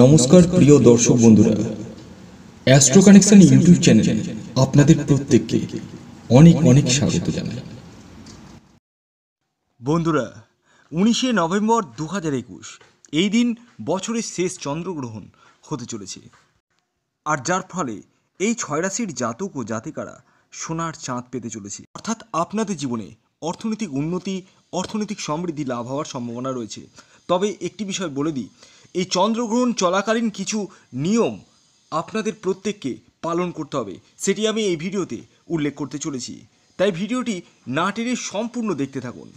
নমস্কার প্রিয় দর্শক বন্ধুরা অ্যাস্ট্রো কানেকশন ইউটিউব চ্যানেলে আপনাদের প্রত্যেককে অনেক অনেক স্বাগত জানাই বন্ধুরা উনিশে নভেম্বর দু হাজার একুশ এই দিন বছরের শেষ চন্দ্রগ্রহণ হতে চলেছে আর যার ফলে এই ছয় রাশির জাতক ও জাতিকারা সোনার চাঁদ পেতে চলেছে অর্থাৎ আপনাদের জীবনে অর্থনৈতিক উন্নতি অর্থনৈতিক সমৃদ্ধি লাভ হওয়ার সম্ভাবনা রয়েছে তবে একটি বিষয় বলে দিই এই চন্দ্রগ্রহণ চলাকালীন কিছু নিয়ম আপনাদের প্রত্যেককে পালন করতে হবে সেটি আমি এই ভিডিওতে উল্লেখ করতে চলেছি তাই ভিডিওটি না টেনে সম্পূর্ণ দেখতে থাকুন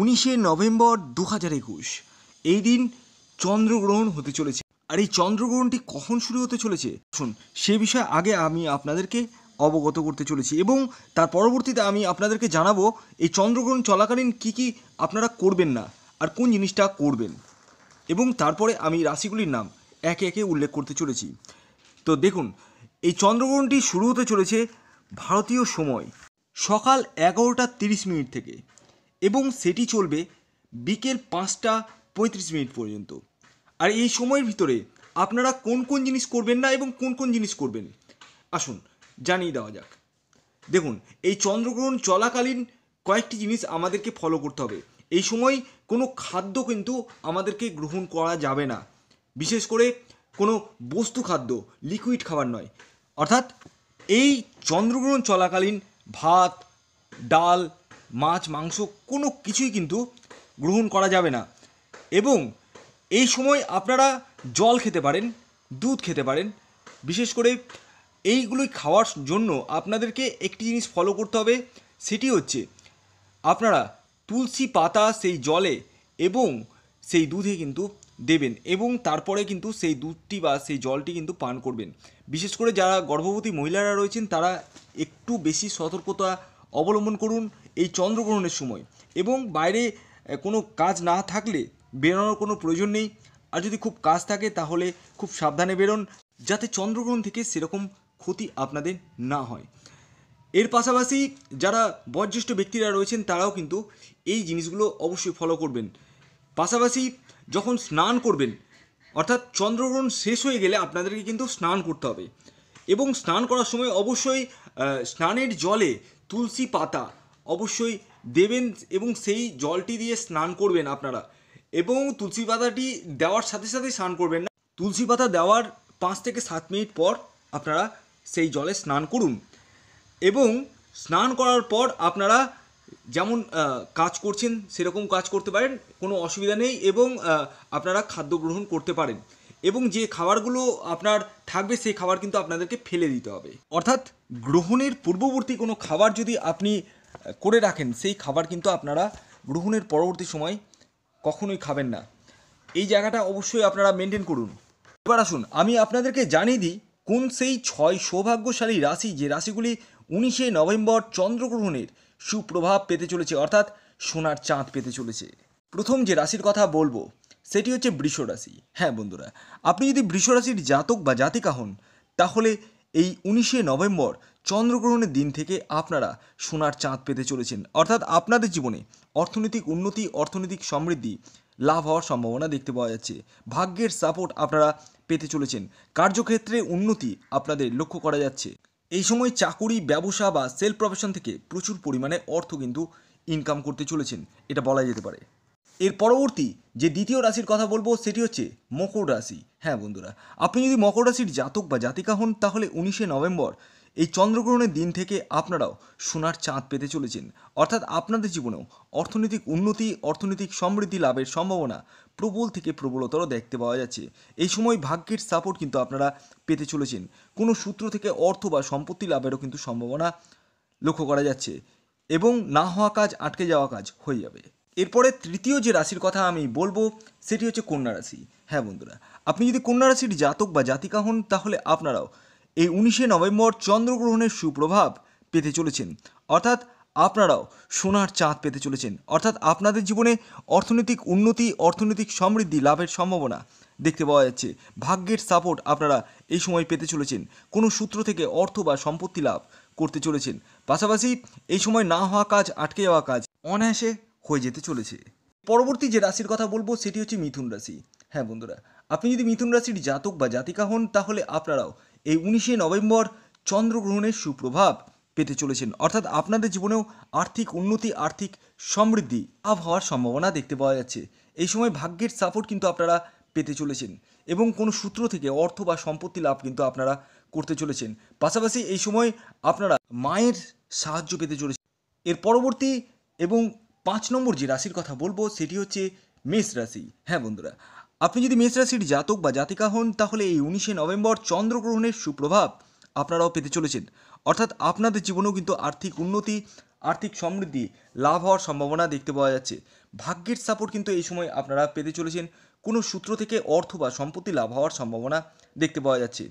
উনিশে নভেম্বর দু হাজার একুশ এই দিন চন্দ্রগ্রহণ হতে চলেছে আর এই চন্দ্রগ্রহণটি কখন শুরু হতে চলেছে শুন সে বিষয়ে আগে আমি আপনাদেরকে অবগত করতে চলেছি এবং তার পরবর্তীতে আমি আপনাদেরকে জানাবো এই চন্দ্রগ্রহণ চলাকালীন কি কি আপনারা করবেন না আর কোন জিনিসটা করবেন এবং তারপরে আমি রাশিগুলির নাম একে একে উল্লেখ করতে চলেছি তো দেখুন এই চন্দ্রগ্রহণটি শুরু হতে চলেছে ভারতীয় সময় সকাল এগারোটা তিরিশ মিনিট থেকে এবং সেটি চলবে বিকেল পাঁচটা পঁয়ত্রিশ মিনিট পর্যন্ত আর এই সময়ের ভিতরে আপনারা কোন কোন জিনিস করবেন না এবং কোন কোন জিনিস করবেন আসুন জানিয়ে দেওয়া যাক দেখুন এই চন্দ্রগ্রহণ চলাকালীন কয়েকটি জিনিস আমাদেরকে ফলো করতে হবে এই সময় কোনো খাদ্য কিন্তু আমাদেরকে গ্রহণ করা যাবে না বিশেষ করে কোনো বস্তু খাদ্য লিকুইড খাবার নয় অর্থাৎ এই চন্দ্রগ্রহণ চলাকালীন ভাত ডাল মাছ মাংস কোনো কিছুই কিন্তু গ্রহণ করা যাবে না এবং এই সময় আপনারা জল খেতে পারেন দুধ খেতে পারেন বিশেষ করে এইগুলোই খাওয়ার জন্য আপনাদেরকে একটি জিনিস ফলো করতে হবে সেটি হচ্ছে আপনারা তুলসী পাতা সেই জলে এবং সেই দুধে কিন্তু দেবেন এবং তারপরে কিন্তু সেই দুধটি বা সেই জলটি কিন্তু পান করবেন বিশেষ করে যারা গর্ভবতী মহিলারা রয়েছেন তারা একটু বেশি সতর্কতা অবলম্বন করুন এই চন্দ্রগ্রহণের সময় এবং বাইরে কোনো কাজ না থাকলে বেরোনোর কোনো প্রয়োজন নেই আর যদি খুব কাজ থাকে তাহলে খুব সাবধানে বেরোন যাতে চন্দ্রগ্রহণ থেকে সেরকম ক্ষতি আপনাদের না হয় এর পাশাপাশি যারা বয়োজ্যেষ্ঠ ব্যক্তিরা রয়েছেন তারাও কিন্তু এই জিনিসগুলো অবশ্যই ফলো করবেন পাশাপাশি যখন স্নান করবেন অর্থাৎ চন্দ্রগ্রহণ শেষ হয়ে গেলে আপনাদেরকে কিন্তু স্নান করতে হবে এবং স্নান করার সময় অবশ্যই স্নানের জলে তুলসী পাতা অবশ্যই দেবেন এবং সেই জলটি দিয়ে স্নান করবেন আপনারা এবং তুলসী পাতাটি দেওয়ার সাথে সাথে স্নান করবেন না তুলসী পাতা দেওয়ার পাঁচ থেকে সাত মিনিট পর আপনারা সেই জলে স্নান করুন এবং স্নান করার পর আপনারা যেমন কাজ করছেন সেরকম কাজ করতে পারেন কোনো অসুবিধা নেই এবং আপনারা খাদ্য গ্রহণ করতে পারেন এবং যে খাবারগুলো আপনার থাকবে সেই খাবার কিন্তু আপনাদেরকে ফেলে দিতে হবে অর্থাৎ গ্রহণের পূর্ববর্তী কোনো খাবার যদি আপনি করে রাখেন সেই খাবার কিন্তু আপনারা গ্রহণের পরবর্তী সময় কখনোই খাবেন না এই জায়গাটা অবশ্যই আপনারা মেনটেন করুন এবার আসুন আমি আপনাদেরকে জানিয়ে দিই কোন সেই ছয় সৌভাগ্যশালী রাশি যে রাশিগুলি উনিশে নভেম্বর চন্দ্রগ্রহণের সুপ্রভাব পেতে চলেছে অর্থাৎ সোনার চাঁদ পেতে চলেছে প্রথম যে রাশির কথা বলবো সেটি হচ্ছে বৃষ রাশি হ্যাঁ বন্ধুরা আপনি যদি বৃষ রাশির জাতক বা জাতিকা হন তাহলে এই উনিশে নভেম্বর চন্দ্রগ্রহণের দিন থেকে আপনারা সোনার চাঁদ পেতে চলেছেন অর্থাৎ আপনাদের জীবনে অর্থনৈতিক উন্নতি অর্থনৈতিক সমৃদ্ধি লাভ হওয়ার সম্ভাবনা দেখতে পাওয়া যাচ্ছে ভাগ্যের সাপোর্ট আপনারা পেতে চলেছেন কার্যক্ষেত্রে উন্নতি আপনাদের লক্ষ্য করা যাচ্ছে এই সময় চাকুরি ব্যবসা বা সেলফ প্রফেশন থেকে প্রচুর পরিমাণে অর্থ কিন্তু ইনকাম করতে চলেছেন এটা বলা যেতে পারে এর পরবর্তী যে দ্বিতীয় রাশির কথা বলবো সেটি হচ্ছে মকর রাশি হ্যাঁ বন্ধুরা আপনি যদি মকর রাশির জাতক বা জাতিকা হন তাহলে উনিশে নভেম্বর এই চন্দ্রগ্রহণের দিন থেকে আপনারাও সোনার চাঁদ পেতে চলেছেন অর্থাৎ আপনাদের জীবনেও অর্থনৈতিক উন্নতি অর্থনৈতিক সমৃদ্ধি লাভের সম্ভাবনা প্রবল থেকে প্রবলতর দেখতে পাওয়া যাচ্ছে এই সময় ভাগ্যের সাপোর্ট কিন্তু আপনারা পেতে চলেছেন কোনো সূত্র থেকে অর্থ বা সম্পত্তি লাভেরও কিন্তু সম্ভাবনা লক্ষ্য করা যাচ্ছে এবং না হওয়া কাজ আটকে যাওয়া কাজ হয়ে যাবে এরপরে তৃতীয় যে রাশির কথা আমি বলবো সেটি হচ্ছে কন্যা রাশি হ্যাঁ বন্ধুরা আপনি যদি কন্যা রাশির জাতক বা জাতিকা হন তাহলে আপনারাও এই উনিশে নভেম্বর চন্দ্রগ্রহণের সুপ্রভাব পেতে চলেছেন অর্থাৎ আপনারাও সোনার চাঁদ পেতে চলেছেন অর্থাৎ আপনাদের জীবনে অর্থনৈতিক উন্নতি অর্থনৈতিক সমৃদ্ধি লাভের সম্ভাবনা দেখতে পাওয়া যাচ্ছে ভাগ্যের সাপোর্ট আপনারা এই সময় পেতে চলেছেন কোনো সূত্র থেকে অর্থ বা সম্পত্তি লাভ করতে চলেছেন পাশাপাশি এই সময় না হওয়া কাজ আটকে যাওয়া কাজ অনায়াসে হয়ে যেতে চলেছে পরবর্তী যে রাশির কথা বলবো সেটি হচ্ছে মিথুন রাশি হ্যাঁ বন্ধুরা আপনি যদি মিথুন রাশির জাতক বা জাতিকা হন তাহলে আপনারাও এই উনিশে নভেম্বর চন্দ্রগ্রহণের সুপ্রভাব পেতে চলেছেন অর্থাৎ আপনাদের জীবনেও আর্থিক উন্নতি আর্থিক সমৃদ্ধি আব হওয়ার সম্ভাবনা দেখতে পাওয়া যাচ্ছে এই সময় ভাগ্যের সাপোর্ট কিন্তু আপনারা পেতে চলেছেন এবং কোনো সূত্র থেকে অর্থ বা সম্পত্তি লাভ কিন্তু আপনারা করতে চলেছেন পাশাপাশি এই সময় আপনারা মায়ের সাহায্য পেতে চলেছেন এর পরবর্তী এবং পাঁচ নম্বর যে রাশির কথা বলবো সেটি হচ্ছে মেষ রাশি হ্যাঁ বন্ধুরা আপনি যদি মেষ রাশির জাতক বা জাতিকা হন তাহলে এই উনিশে নভেম্বর চন্দ্রগ্রহণের সুপ্রভাব আপনারাও পেতে চলেছেন অর্থাৎ আপনাদের জীবনেও কিন্তু আর্থিক উন্নতি আর্থিক সমৃদ্ধি লাভ হওয়ার সম্ভাবনা দেখতে পাওয়া যাচ্ছে ভাগ্যের সাপোর্ট কিন্তু এই সময় আপনারা পেতে চলেছেন কোনো সূত্র থেকে অর্থ বা সম্পত্তি লাভ হওয়ার সম্ভাবনা দেখতে পাওয়া যাচ্ছে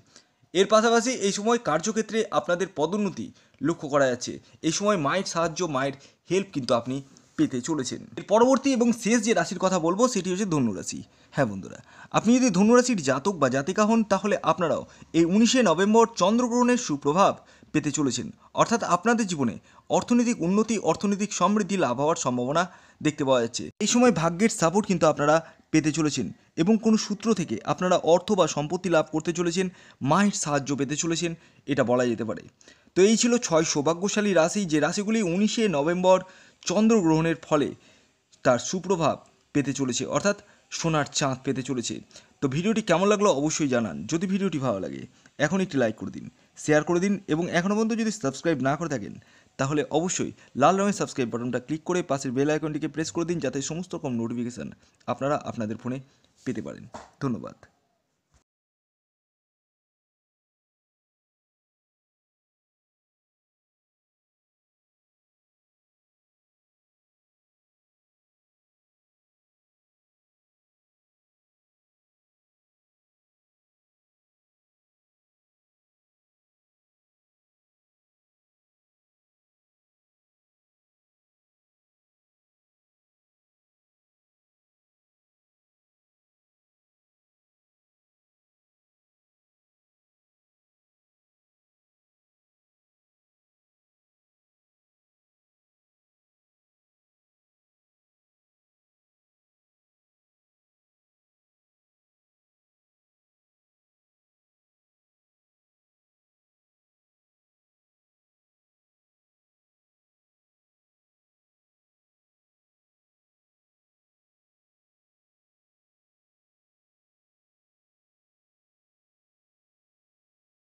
এর পাশাপাশি এই সময় কার্যক্ষেত্রে আপনাদের পদোন্নতি লক্ষ্য করা যাচ্ছে এই সময় মায়ের সাহায্য মায়ের হেল্প কিন্তু আপনি পেতে চলেছেন পরবর্তী এবং শেষ যে রাশির কথা বলবো সেটি হচ্ছে ধনুরাশি হ্যাঁ বন্ধুরা আপনি যদি ধনুরাশির জাতক বা জাতিকা হন তাহলে আপনারাও এই উনিশে নভেম্বর চন্দ্রগ্রহণের সুপ্রভাব পেতে চলেছেন অর্থাৎ আপনাদের জীবনে অর্থনৈতিক উন্নতি অর্থনৈতিক সমৃদ্ধি লাভ হওয়ার সম্ভাবনা দেখতে পাওয়া যাচ্ছে এই সময় ভাগ্যের সাপোর্ট কিন্তু আপনারা পেতে চলেছেন এবং কোনো সূত্র থেকে আপনারা অর্থ বা সম্পত্তি লাভ করতে চলেছেন মায়ের সাহায্য পেতে চলেছেন এটা বলা যেতে পারে তো এই ছিল ছয় সৌভাগ্যশালী রাশি যে রাশিগুলি উনিশে নভেম্বর চন্দ্রগ্রহণের ফলে তার সুপ্রভাব পেতে চলেছে অর্থাৎ সোনার চাঁদ পেতে চলেছে তো ভিডিওটি কেমন লাগলো অবশ্যই জানান যদি ভিডিওটি ভালো লাগে এখন একটি লাইক করে দিন শেয়ার করে দিন এবং এখনও পর্যন্ত যদি সাবস্ক্রাইব না করে থাকেন তাহলে অবশ্যই লাল রঙের সাবস্ক্রাইব বাটনটা ক্লিক করে পাশের বেল আইকনটিকে প্রেস করে দিন যাতে সমস্ত রকম নোটিফিকেশান আপনারা আপনাদের ফোনে পেতে পারেন ধন্যবাদ